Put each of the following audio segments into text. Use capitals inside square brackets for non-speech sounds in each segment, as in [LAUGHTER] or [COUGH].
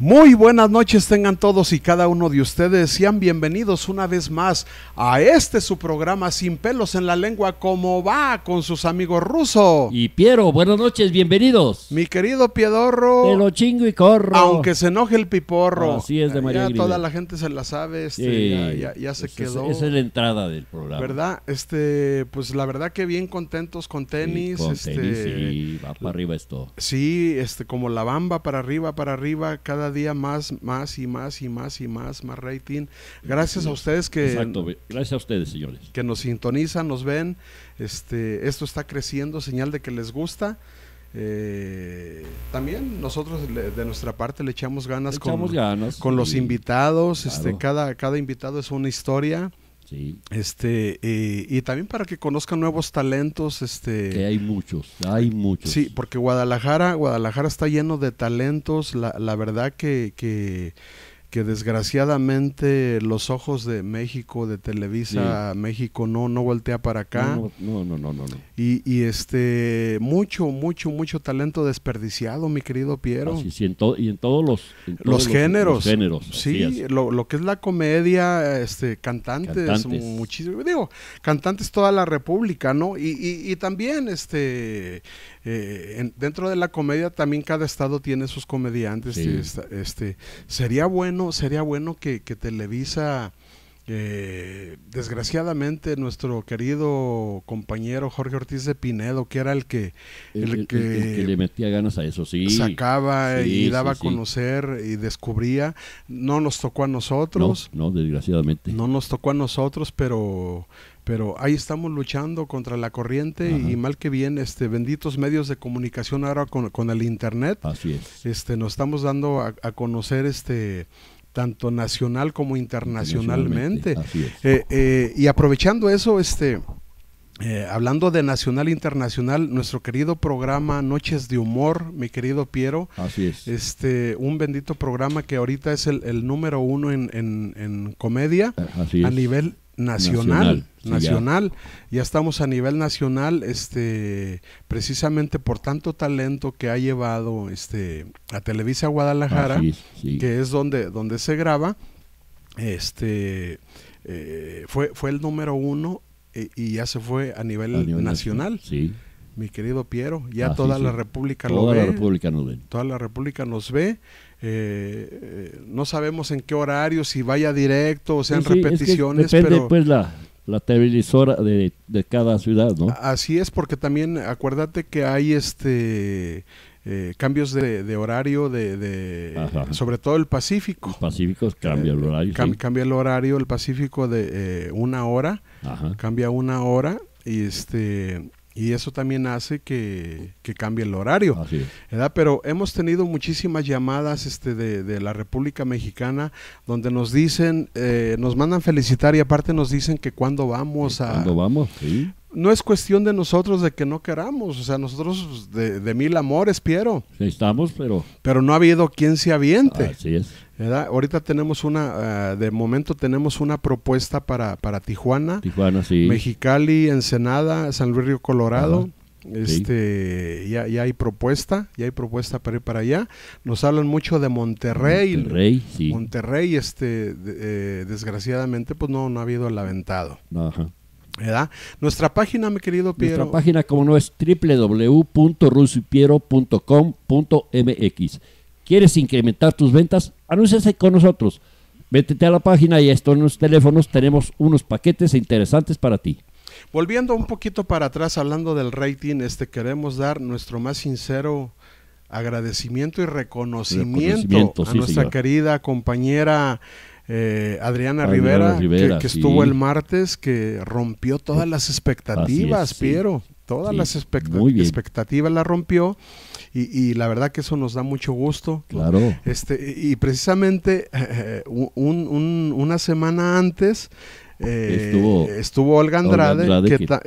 Muy buenas noches tengan todos y cada uno de ustedes. Sean bienvenidos una vez más a este su programa Sin pelos en la lengua, cómo va con sus amigos rusos. Y Piero, buenas noches, bienvenidos. Mi querido Piedorro. lo chingo y corro. Aunque se enoje el piporro. Así es de Ya toda la gente se la sabe, este, ya, se quedó. Esa es la entrada del programa. ¿Verdad? Este, pues la verdad que bien contentos con tenis. con tenis, este, va para arriba esto. Sí, este, como la bamba para arriba, para arriba, cada día más, más y más y más y más, más rating. Gracias a ustedes que... gracias a ustedes, señores. Que nos sintonizan, nos ven. Este, esto está creciendo, señal de que les gusta. Eh, también nosotros de nuestra parte le echamos ganas, con, con los invitados. Este, cada, cada invitado es una historia. Este, eh, y también para que conozcan nuevos talentos, este. Que hay muchos, hay muchos. Sí, porque Guadalajara, Guadalajara está lleno de talentos. La, la verdad que, que que desgraciadamente los ojos de México, de Televisa, México no, no voltea para acá. No, no, no, no, no. Y, este, mucho, mucho, mucho talento desperdiciado, mi querido Piero. y en todos los, los, géneros. géneros. Sí, lo, que es la comedia, este, cantantes, cantantes. muchísimo. Digo, cantantes toda la república, ¿no? Y, y, y también, este, eh, en, dentro de la comedia también cada estado tiene sus comediantes. Este, sería bueno, sería bueno que, que Televisa eh, desgraciadamente nuestro querido compañero Jorge Ortiz de Pinedo, que era el que, el, que, le metía ganas a eso, sí. Sacaba y daba a conocer y descubría, no nos tocó a nosotros. No, desgraciadamente. No nos tocó a nosotros, pero pero ahí estamos luchando contra la corriente y mal que bien este benditos medios de comunicación ahora con, el internet. Así es. Este nos estamos dando a conocer este tanto nacional como internacionalmente. Eh, eh, y aprovechando eso, este, eh, hablando de nacional e internacional, nuestro querido programa Noches de Humor, mi querido Piero. Así es. Este, un bendito programa que ahorita es el, número uno en, comedia a nivel nacional. Nacional. Ya. estamos a nivel nacional, este, precisamente por tanto talento que ha llevado este, a Televisa Guadalajara, que es donde, donde se graba. Este eh, fue, fue el número uno eh, y ya se fue a nivel, nacional. nacional. Sí mi querido Piero. Ya ah, toda, la, República toda la República nos ve. Toda la República nos ve. Eh, no sabemos en qué horario, si vaya directo o sean repeticiones. depende, pues, la, la televisora de, cada ciudad, ¿no? Así es, porque también acuérdate que hay este eh, cambios de, horario, de, de sobre todo el Pacífico. El Pacífico cambia el eh, horario. cambia el horario, el Pacífico de una hora, cambia una hora y este y eso también hace que, cambie el horario. Pero hemos tenido muchísimas llamadas este, de, la República Mexicana donde nos dicen, eh, nos mandan felicitar y aparte nos dicen que cuando vamos a... Cuando vamos, sí. No es cuestión de nosotros de que no queramos, o sea, nosotros pues, de, mil amores, Piero. estamos, pero... Pero no ha habido quien se aviente. Así es. Ahorita tenemos una, eh, de momento tenemos una propuesta para, para Tijuana, Tijuana sí. Mexicali, Ensenada, San Luis Río Colorado. Este, ya, ya, hay propuesta, ya hay propuesta para ir para allá. Nos hablan mucho de Monterrey. Monterrey, sí. Monterrey, este, eh, desgraciadamente, pues no, no ha habido el aventado. Ajá. ¿Verdad? Nuestra página, mi querido Piero. Nuestra página, como no, es www.rusipiero.com.mx. ¿Quieres incrementar tus ventas? anúnciese con nosotros. Métete a la página y esto en los teléfonos tenemos unos paquetes interesantes para ti. Volviendo un poquito para atrás, hablando del rating, este queremos dar nuestro más sincero agradecimiento y reconocimiento, a nuestra querida compañera eh, Adriana, Rivera, que, estuvo el martes, que rompió todas las expectativas, Piero. Todas las expectativas la rompió y, la verdad que eso nos da mucho gusto. Claro. Este, y precisamente [LAUGHS] eh, una semana antes estuvo, eh, estuvo, Olga Andrade,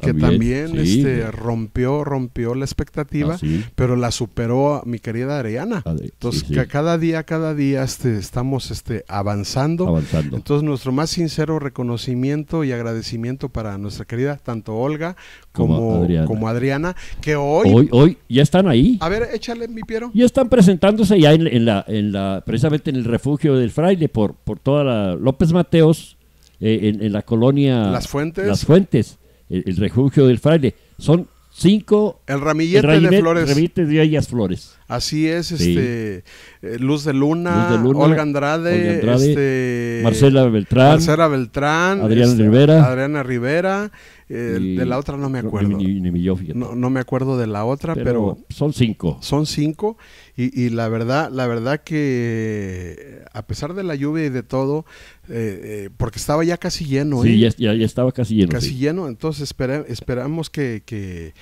que, también, este, rompió, rompió la expectativa, ah, pero la superó mi querida Adriana Entonces, que cada día, cada día este, estamos este, avanzando. Entonces, nuestro más sincero reconocimiento y agradecimiento para nuestra querida, tanto Olga como, como, Adriana. que hoy, hoy... ya están ahí. A ver, échale mi piero. Ya están presentándose ya en la, en la, precisamente en el refugio del fraile por, por toda la López Mateos eh, en, la colonia Las Fuentes, Las Fuentes el, refugio del fraile. Son cinco. El ramillete, de flores. ellas flores. Así es, este eh, Luz, de Luna, Olga Andrade, este, Marcela Beltrán, Marcela Beltrán, Adriana este, Rivera, Adriana Rivera, eh, de la otra no me acuerdo. no, me acuerdo de la otra, pero, son cinco. Son cinco y, la verdad, la verdad que a pesar de la lluvia y de todo, eh, eh, porque estaba ya casi lleno. Sí, ya, ya, estaba casi lleno. Casi lleno, entonces esperamos que, que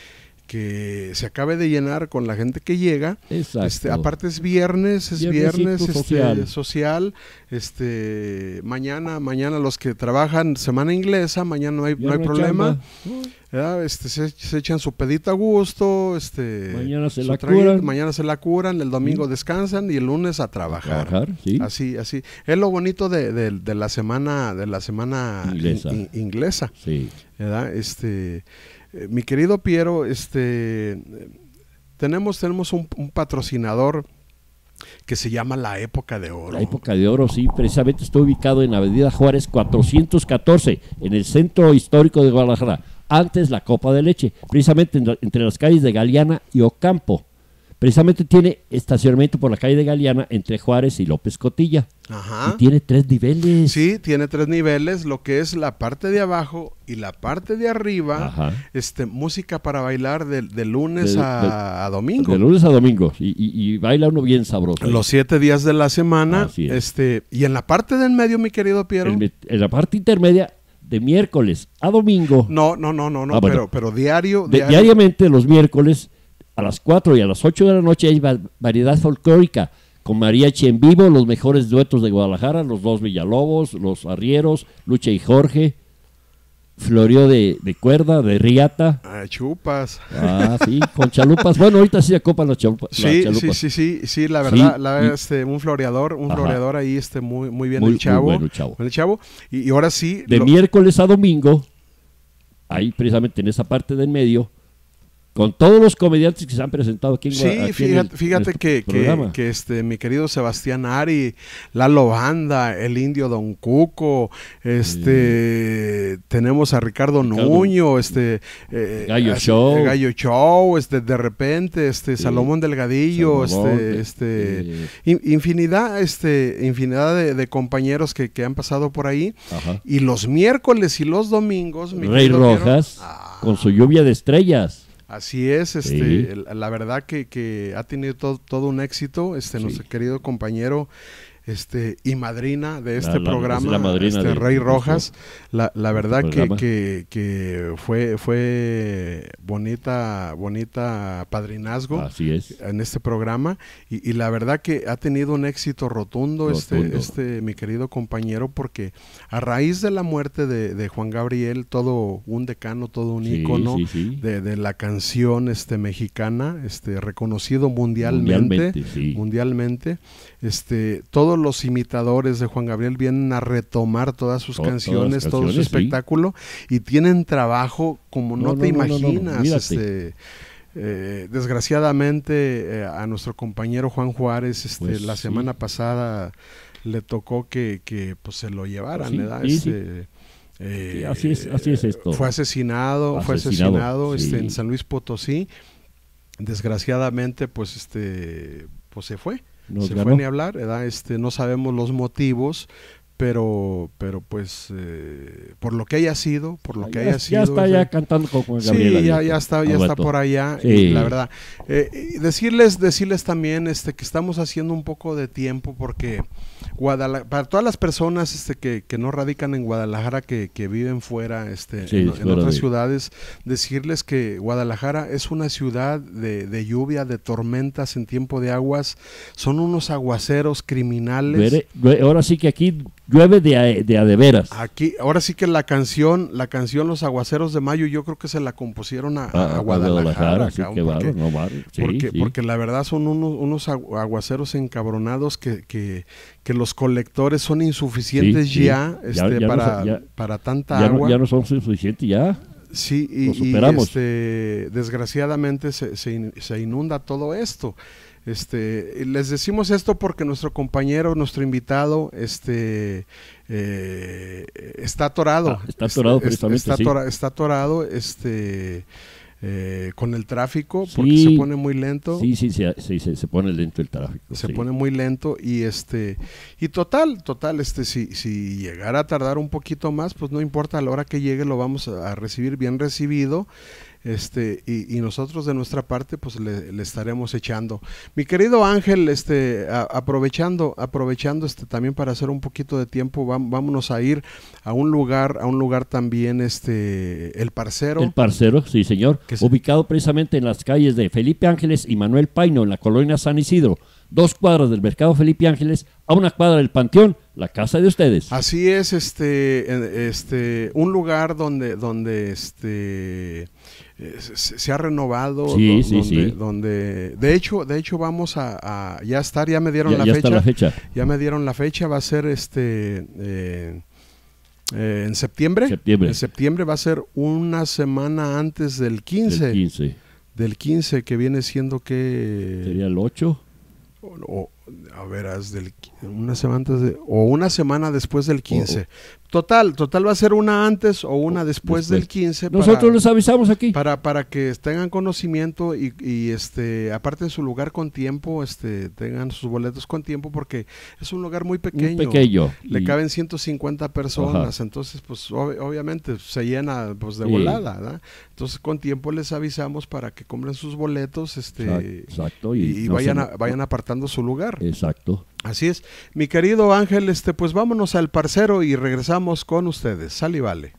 que se acabe de llenar con la gente que llega. Exacto. Este, aparte es viernes, es viernes este, social. este mañana, mañana los que trabajan semana inglesa, mañana no hay, no hay problema. Este, se, echan su pedita a gusto, este, mañana se la curan, mañana se la curan, el domingo descansan y el lunes a trabajar. trabajar sí. Así, así. Es lo bonito de, la semana, de la semana inglesa. inglesa sí. ¿verdad? Este, eh, mi querido Piero, este, tenemos, tenemos un, patrocinador que se llama La Época de Oro. La Época de Oro, sí, precisamente está ubicado en la Avenida Juárez 414, en el centro histórico de Guadalajara, antes la Copa de Leche, precisamente entre las calles de Galeana y Ocampo. Precisamente tiene estacionamiento por la calle de Galeana entre Juárez y López Cotilla. Ajá. Y tiene tres niveles. Sí, tiene tres niveles, lo que es la parte de abajo y la parte de arriba. Ajá. Este, música para bailar de, lunes a, domingo. De lunes a domingo. Y, y, baila uno bien sabroso. Los siete días de la semana. Este, y en la parte del medio, mi querido Piero. en, la parte intermedia de miércoles a domingo. No, no, no, no, no, ah, pero, pero diario, Diariamente los miércoles a las 4 y a las 8 de la noche hay variedad folclórica con mariachi en vivo, los mejores duetos de Guadalajara, los dos Villalobos, los Arrieros, Lucha y Jorge, Florio de, cuerda, de riata. Ah, chupas. Ah, sí, con chalupas. bueno, ahorita sí acopan los chalupas. Sí, sí, sí, sí, sí, la verdad, la, este, un floreador, un floreador ahí este, muy, muy bien el chavo. Muy El chavo. Y, ahora sí. De miércoles a domingo, ahí precisamente en esa parte del medio, con todos los comediantes que se han presentado aquí Sí, fíjate, fíjate que, que, este, mi querido Sebastián Ari, Lalo Banda, el indio Don Cuco, este, tenemos a Ricardo, Nuño, este, eh, Gallo, Show. este, de repente, este, Salomón Delgadillo, este, eh, este, infinidad, este, infinidad de, compañeros que, han pasado por ahí. Y los miércoles y los domingos, mi Rey Rojas, ah, con su lluvia de estrellas. Así es, este, la verdad que, ha tenido todo, un éxito, este, nuestro querido compañero este, y madrina de este programa, este, de, Rey este Rojas. La, este verdad que, fue, fue bonita, bonita padrinazgo en este programa y, la verdad que ha tenido un éxito rotundo, Este, este mi querido compañero porque a raíz de la muerte de, Juan Gabriel, todo un decano, todo un ícono De, la canción este, mexicana, este, reconocido mundialmente, mundialmente, mundialmente este, todo los imitadores de Juan Gabriel vienen a retomar todas sus canciones, todo su espectáculo y tienen trabajo como no, te imaginas. Este, desgraciadamente a nuestro compañero Juan Juárez este, pues la semana pasada le tocó que, pues, se lo llevaran, Fue asesinado, fue asesinado este, en San Luis Potosí. Desgraciadamente, pues este, pues se fue. Nos se ganó. fue ni hablar, Este, no sabemos los motivos, pero pero pues eh, por lo que haya sido por lo ah, que ya, haya sido ya está ya cantando con Gabriel sí ya, está ya está por allá la verdad eh, decirles decirles también este que estamos haciendo un poco de tiempo porque para todas las personas este que, no radican en Guadalajara que, que viven fuera este en, otras ciudades decirles que Guadalajara es una ciudad de, de, lluvia de tormentas en tiempo de aguas son unos aguaceros criminales ahora sí que aquí llueve de a, de, a veras. Aquí, ahora sí que la canción, la canción Los Aguaceros de Mayo, yo creo que se la compusieron a, Guadalajara. porque, la verdad son unos, unos aguaceros encabronados que, que, que los colectores son insuficientes este, ya, para, tanta agua. ya no son suficientes ya. Sí, y, este, desgraciadamente se, se, inunda todo esto. Este, les decimos esto porque nuestro compañero, nuestro invitado, este, eh, está atorado. Ah, está atorado, este, está, está atorado, este, eh, con el tráfico porque se pone muy lento. Sí, sí, sí, se pone lento el tráfico. Se pone muy lento y este y total, total, este si si llegara a tardar un poquito más, pues no importa a la hora que llegue lo vamos a recibir bien recibido. Este, y, nosotros de nuestra parte, pues le, estaremos echando. Mi querido Ángel, este, aprovechando, aprovechando este, también para hacer un poquito de tiempo, vámonos a ir a un lugar, a un lugar también, este, el parcero. El parcero, sí señor, ubicado precisamente en las calles de Felipe Ángeles y Manuel Paino, en la colonia San Isidro dos cuadras del mercado Felipe Ángeles a una cuadra del Panteón, la casa de ustedes. Así es, este, este, un lugar donde, donde este, se, ha renovado. Sí, donde, de hecho, de hecho vamos a, ya estar, ya me dieron la, fecha, fecha, Ya me dieron la fecha, va a ser este eh, eh, en septiembre, En septiembre va a ser una semana antes del 15. Del 15. Del 15 que viene siendo que... Sería el 8. a ver, es del 15. Una semana antes de, o una semana después del 15. Total, total va a ser una antes o una oh, después, del 15. Nosotros les los avisamos aquí. Para, para que tengan conocimiento y, y, este, aparte de su lugar con tiempo, este, tengan sus boletos con tiempo porque es un lugar muy pequeño. Muy pequeño. Le caben 150 personas, entonces pues obviamente se llena pues de volada, Entonces con tiempo les avisamos para que compren sus boletos, este, y, vayan, vayan apartando su lugar. Exacto. Así es. Mi querido Ángel, este, pues vámonos al parcero y regresamos con ustedes. Sal y vale.